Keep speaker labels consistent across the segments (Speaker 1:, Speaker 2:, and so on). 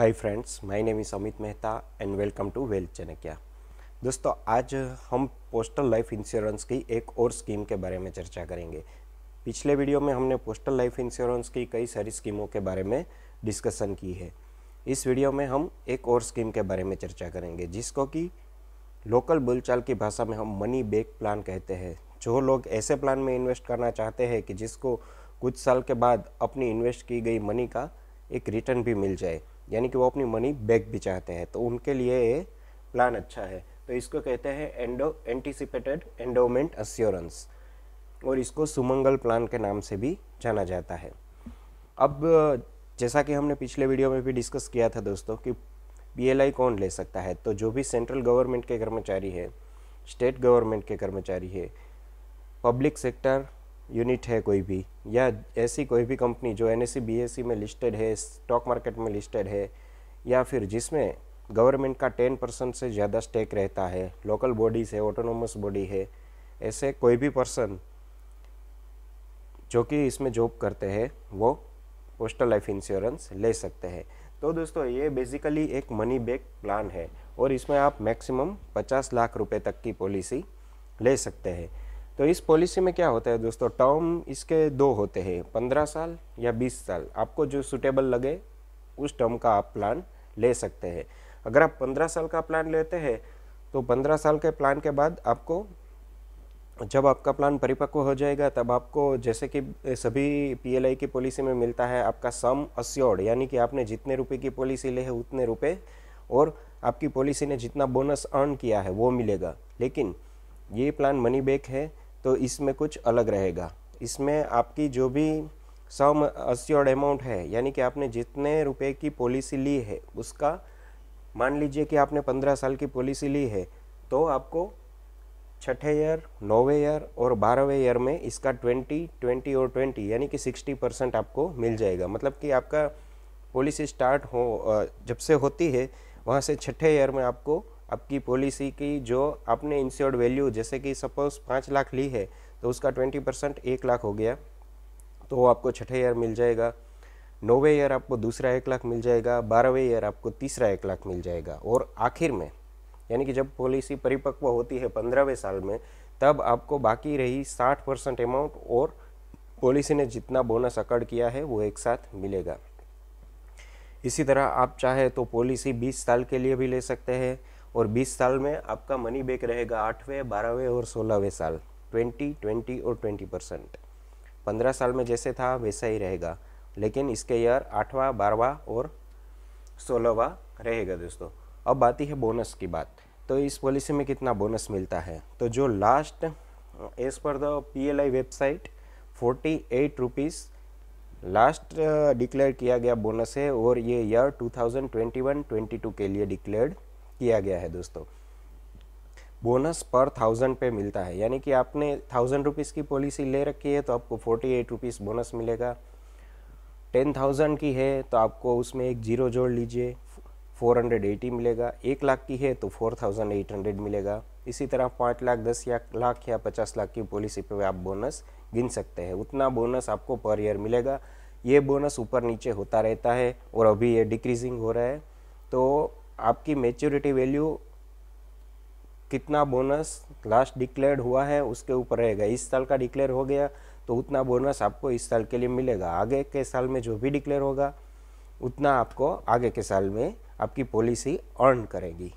Speaker 1: hi friends my name is Amit Mehta and welcome to wealth Chanakya दोस्तों आज हम पोस्टल लाइफ इंश्योरेंस की एक और स्कीम के बारे में चर्चा करेंगे पिछले वीडियो में हमने पोस्टल लाइफ इंश्योरेंस की कई सारी स्कीमों के बारे में डिस्कशन की है इस वीडियो में हम एक और स्कीम के बारे में चर्चा करेंगे जिसको कि लोकल बोलचाल की भाषा में हम मनी बैक प्लान कहते हैं जो लोग ऐसे प्लान में इन्वेस्ट करना चाहते हैं कि जिसको कुछ साल के बाद अपनी इन्वेस्ट की गई मनी का एक रिटर्न भी मिल जाए यानी कि वो अपनी मनी बैक भी चाहते हैं तो उनके लिए ये प्लान अच्छा है तो इसको कहते हैं एंडो एंटिसिपेटेड एंडोमेंट अश्योरेंस और इसको सुमंगल प्लान के नाम से भी जाना जाता है अब जैसा कि हमने पिछले वीडियो में भी डिस्कस किया था दोस्तों कि पीएलआई कौन ले सकता है तो जो भी सेंट्रल गवर्नमेंट के कर्मचारी है स्टेट गवर्नमेंट के कर्मचारी है पब्लिक सेक्टर यूनिट है कोई भी या ऐसी कोई भी कंपनी जो एन एस में लिस्टेड है स्टॉक मार्केट में लिस्टेड है या फिर जिसमें गवर्नमेंट का टेन परसेंट से ज़्यादा स्टेक रहता है लोकल बॉडीज़ है ऑटोनोमस बॉडी है ऐसे कोई भी पर्सन जो कि इसमें जॉब करते हैं वो पोस्टल लाइफ इंश्योरेंस ले सकते हैं तो दोस्तों ये बेसिकली एक मनी बैक प्लान है और इसमें आप मैक्सिमम पचास लाख रुपए तक की पॉलिसी ले सकते हैं तो इस पॉलिसी में क्या होता है दोस्तों टर्म इसके दो होते हैं पंद्रह साल या बीस साल आपको जो सुटेबल लगे उस टर्म का आप प्लान ले सकते हैं अगर आप पंद्रह साल का प्लान लेते हैं तो पंद्रह साल के प्लान के बाद आपको जब आपका प्लान परिपक्व हो जाएगा तब आपको जैसे कि सभी पी की पॉलिसी में मिलता है आपका सम अस्योर्ड यानी कि आपने जितने रुपए की पॉलिसी ले है उतने रुपए और आपकी पॉलिसी ने जितना बोनस अर्न किया है वो मिलेगा लेकिन ये प्लान मनी बैक है तो इसमें कुछ अलग रहेगा इसमें आपकी जो भी सम अस्योर्ड अमाउंट है यानी कि आपने जितने रुपए की पॉलिसी ली है उसका मान लीजिए कि आपने पंद्रह साल की पॉलिसी ली है तो आपको छठे ईयर नौवे ईयर और बारहवें ईयर में इसका ट्वेंटी ट्वेंटी और ट्वेंटी यानी कि सिक्सटी परसेंट आपको मिल जाएगा मतलब कि आपका पॉलिसी स्टार्ट हो जब से होती है वहाँ से छठे ईयर में आपको आपकी पॉलिसी की जो आपने इंश्योर्ड वैल्यू जैसे कि सपोज पाँच लाख ली है तो उसका ट्वेंटी परसेंट एक लाख हो गया तो आपको छठे ईयर मिल जाएगा नौवे ईयर आपको दूसरा एक लाख मिल जाएगा बारहवें ईयर आपको तीसरा एक लाख मिल जाएगा और आखिर में यानी कि जब पॉलिसी परिपक्व होती है पंद्रहवें साल में तब आपको बाकी रही साठ परसेंट अमाउंट और पॉलिसी ने जितना बोनस अकड़ किया है वो एक साथ मिलेगा इसी तरह आप चाहे तो पॉलिसी 20 साल के लिए भी ले सकते हैं और 20 साल में आपका मनी बैक रहेगा आठवें बारहवें और सोलहवें साल 20, 20 और 20 परसेंट पंद्रह साल में जैसे था वैसा ही रहेगा लेकिन इसके ईयर आठवां बारहवा और सोलहवा रहेगा दोस्तों अब आती है बोनस की बात तो इस पॉलिसी में कितना बोनस मिलता है तो जो last as per the PLI website forty eight rupees last declare किया गया बोनस है और ये ईयर 2021-22 के लिए डिक्लेयर्ड किया गया है दोस्तों बोनस पर थाउजेंड पे मिलता है यानी कि आपने थाउजेंड रुपीज़ की पॉलिसी ले रखी है तो आपको फोर्टी एट रुपीज़ बोनस मिलेगा टेन थाउजेंड की है तो आपको उसमें एक जीरो जोड़ लीजिए फोर हंड्रेड एटी मिलेगा एक लाख की है तो फोर थाउजेंड एट हंड्रेड मिलेगा इसी तरह पाँच लाख दस या लाख या पचास लाख की पॉलिसी पे आप बोनस गिन सकते हैं उतना बोनस आपको पर ईयर मिलेगा ये बोनस ऊपर नीचे होता रहता है और अभी ये डिक्रीजिंग हो रहा है तो आपकी मेच्योरिटी वैल्यू कितना बोनस लास्ट डिक्लेयर हुआ है उसके ऊपर रहेगा इस साल का डिक्लेयर हो गया तो उतना बोनस आपको इस साल के लिए मिलेगा आगे के साल में जो भी डिक्लेयर होगा उतना आपको आगे के साल में आपकी पॉलिसी अर्न करेगी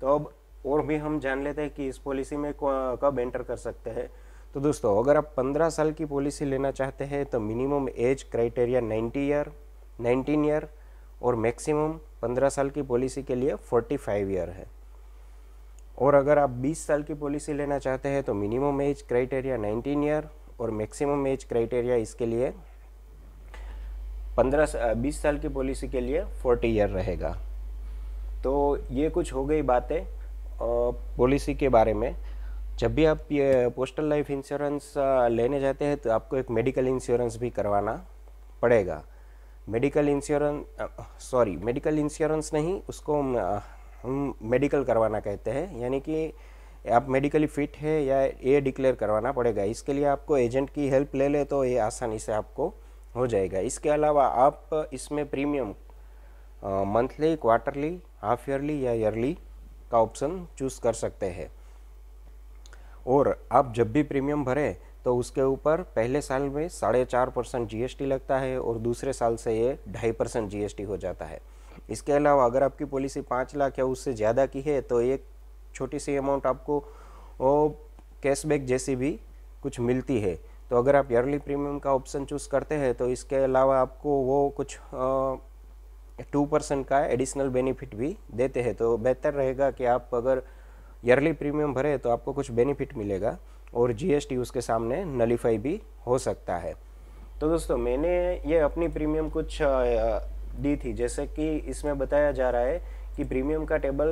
Speaker 1: तो अब और भी हम जान लेते हैं कि इस पॉलिसी में कब एंटर कर सकते हैं तो दोस्तों अगर आप 15 साल की पॉलिसी लेना चाहते हैं तो minimum age criteria 90 year 19 year और मैक्सिमम पंद्रह साल की पॉलिसी के लिए फोर्टी फाइव ईयर है और अगर आप बीस साल की पॉलिसी लेना चाहते हैं तो minimum age criteria nineteen year और मैक्सिमम एज क्राइटेरिया इसके लिए पंद्रह बीस साल की पॉलिसी के लिए फोर्टी ईयर रहेगा तो ये कुछ हो गई बातें पॉलिसी के बारे में जब भी आप ये पोस्टल लाइफ इंश्योरेंस लेने जाते हैं तो आपको एक मेडिकल इंश्योरेंस भी करवाना पड़ेगा medical insurance sorry medical insurance नहीं उसको uh, हम मेडिकल करवाना कहते हैं यानी कि आप मेडिकली फिट है या ये डिक्लेयर करवाना पड़ेगा इसके लिए आपको एजेंट की हेल्प ले ले तो ये आसानी से आपको हो जाएगा इसके अलावा आप इसमें premium monthly quarterly half yearly या ईयरली का ऑप्शन चूज़ कर सकते हैं और आप जब भी प्रीमियम भरें तो उसके ऊपर पहले साल में साढ़े चार परसेंट जी लगता है और दूसरे साल से ये ढाई परसेंट जी हो जाता है इसके अलावा अगर आपकी पॉलिसी पाँच लाख या उससे ज़्यादा की है तो एक छोटी सी अमाउंट आपको कैशबैक जैसी भी कुछ मिलती है तो अगर आप ईयरली प्रीमियम का ऑप्शन चूज़ करते हैं तो इसके अलावा आपको वो कुछ टू परसेंट का एडिशनल बेनिफिट भी देते हैं तो बेहतर रहेगा कि आप अगर ईयरली प्रीमियम भरे तो आपको कुछ बेनिफिट मिलेगा और जीएसटी उसके सामने नलीफाई भी हो सकता है तो दोस्तों मैंने ये अपनी प्रीमियम कुछ दी थी जैसे कि इसमें बताया जा रहा है कि प्रीमियम का टेबल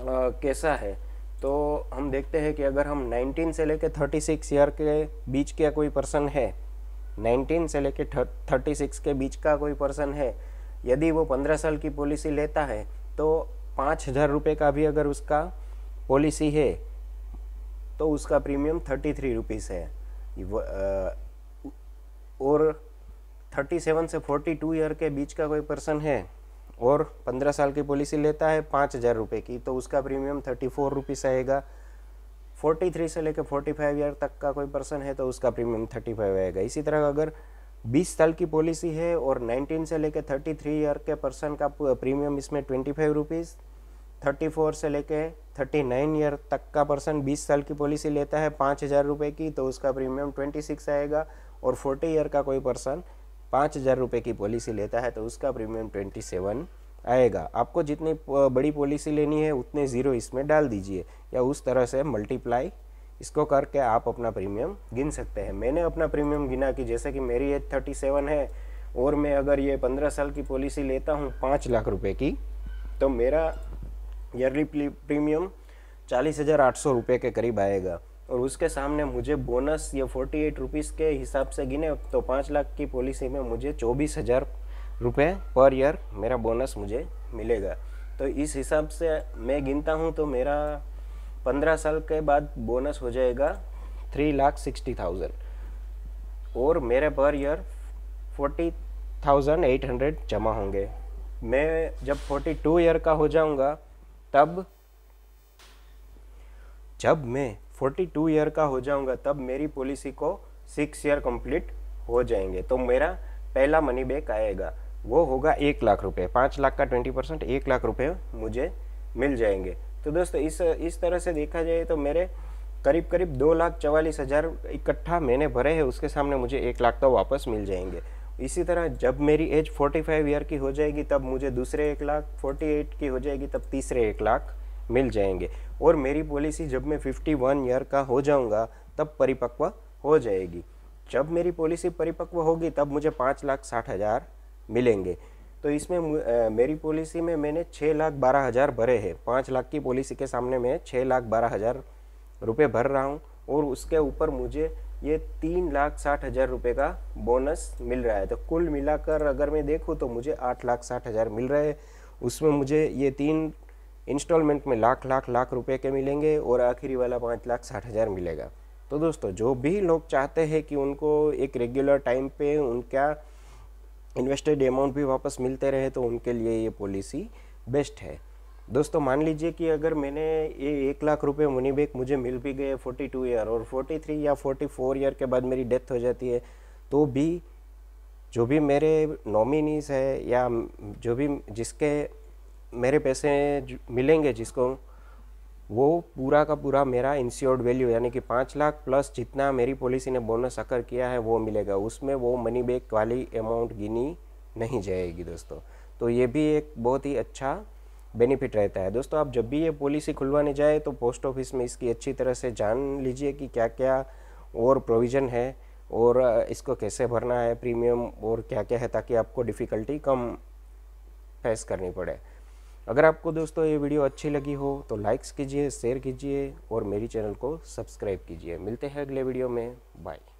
Speaker 1: कैसा है तो हम देखते हैं कि अगर हम 19 से लेकर 36 ईयर के बीच का कोई पर्सन है 19 से लेकर 36 के बीच का कोई पर्सन है यदि वो 15 साल की पॉलिसी लेता है तो पाँच हज़ार रुपये का भी अगर उसका पॉलिसी है तो उसका प्रीमियम थर्टी थ्री रुपीज़ है और थर्टी सेवन से फोर्टी टू ईयर के बीच का कोई पर्सन है और पंद्रह साल की पॉलिसी लेता है पाँच हज़ार रुपये की तो उसका प्रीमियम थर्टी फोर रुपीज़ आएगा फोर्टी थ्री से लेकर फोर्टी फाइव ईयर तक का कोई पर्सन है तो उसका प्रीमियम थर्टी फाइव आएगा इसी तरह अगर बीस साल की पॉलिसी है और नाइनटीन से लेकर थर्टी थ्री ईयर के पर्सन का प्रीमियम इसमें twenty five rupees thirty four से लेकर थर्टी नाइन ईयर तक का पर्सन बीस साल की पॉलिसी लेता है पाँच हज़ार रुपये की तो उसका प्रीमियम ट्वेंटी सिक्स आएगा और फोर्टी ईयर का कोई पर्सन पाँच हज़ार रुपये की पॉलिसी लेता है तो उसका प्रीमियम ट्वेंटी सेवन आएगा आपको जितनी बड़ी पॉलिसी लेनी है उतने ज़ीरो इसमें डाल दीजिए या उस तरह से मल्टीप्लाई इसको करके आप अपना प्रीमियम गिन सकते हैं मैंने अपना प्रीमियम गिना कि जैसे कि मेरी एज थर्टी सेवन है और मैं अगर ये पंद्रह साल की पॉलिसी लेता हूँ पाँच लाख रुपये की तो मेरा ईयरली प्रीमियम चालीस हज़ार आठ सौ रुपये के करीब आएगा और उसके सामने मुझे बोनस या फोर्टी एट रुपीज़ के हिसाब से गिने तो पाँच लाख की पॉलिसी में मुझे चौबीस हज़ार रुपये पर ईयर मेरा बोनस मुझे मिलेगा तो इस हिसाब से मैं गिनता हूँ तो मेरा पंद्रह साल के बाद बोनस हो जाएगा थ्री लाख सिक्सटी थाउजेंड और मेरे per year forty thousand eight hundred जमा होंगे मैं जब फोर्टी टू ईयर का हो जाऊँगा तब जब मैं 42 ईयर का हो जाऊंगा तब मेरी पॉलिसी को सिक्स ईयर कंप्लीट हो जाएंगे तो मेरा पहला मनी बैक आएगा वो होगा एक लाख रुपए पाँच लाख का ट्वेंटी परसेंट एक लाख रुपए मुझे मिल जाएंगे तो दोस्तों इस इस तरह से देखा जाए तो मेरे करीब करीब दो लाख चवालीस हज़ार इकट्ठा मैंने भरे हैं उसके सामने मुझे एक लाख तो वापस मिल जाएंगे इसी तरह जब मेरी एज 45 ईयर की हो जाएगी तब मुझे दूसरे एक लाख 48 की हो जाएगी तब तीसरे एक लाख मिल जाएंगे और मेरी पॉलिसी जब मैं 51 ईयर का हो जाऊंगा तब परिपक्व हो जाएगी जब मेरी पॉलिसी परिपक्व होगी तब मुझे पाँच लाख साठ हज़ार मिलेंगे तो इसमें मेरी पॉलिसी में मैंने छः लाख बारह हज़ार भरे हैं पाँच लाख की पॉलिसी के सामने मैं छः लाख बारह हज़ार रुपये भर रहा हूँ और उसके ऊपर मुझे ये तीन लाख साठ हज़ार रुपये का बोनस मिल रहा है तो कुल मिलाकर अगर मैं देखूँ तो मुझे आठ लाख साठ हज़ार मिल रहा है उसमें मुझे ये तीन इंस्टॉलमेंट में लाख लाख लाख रुपए के मिलेंगे और आखिरी वाला पाँच लाख साठ हज़ार मिलेगा तो दोस्तों जो भी लोग चाहते हैं कि उनको एक रेगुलर टाइम पे उनका इन्वेस्टेड अमाउंट भी वापस मिलते रहे तो उनके लिए ये पॉलिसी बेस्ट है दोस्तों मान लीजिए कि अगर मैंने ये एक लाख रुपए मनी बैक मुझे मिल भी गए 42 ईयर और 43 या 44 ईयर के बाद मेरी डेथ हो जाती है तो भी जो भी मेरे नॉमिनीज़ है या जो भी जिसके मेरे पैसे मिलेंगे जिसको वो पूरा का पूरा मेरा इंश्योर्ड वैल्यू यानी कि पाँच लाख प्लस जितना मेरी पॉलिसी ने बोनस अकर किया है वो मिलेगा उसमें वो मनी बैक वाली अमाउंट गिनी नहीं जाएगी दोस्तों तो ये भी एक बहुत ही अच्छा बेनिफिट रहता है दोस्तों आप जब भी ये पॉलिसी खुलवाने जाए तो पोस्ट ऑफिस में इसकी अच्छी तरह से जान लीजिए कि क्या क्या और प्रोविज़न है और इसको कैसे भरना है प्रीमियम और क्या क्या है ताकि आपको डिफ़िकल्टी कम फेस करनी पड़े अगर आपको दोस्तों ये वीडियो अच्छी लगी हो तो लाइक्स कीजिए शेयर कीजिए और मेरी चैनल को सब्सक्राइब कीजिए मिलते हैं अगले वीडियो में बाय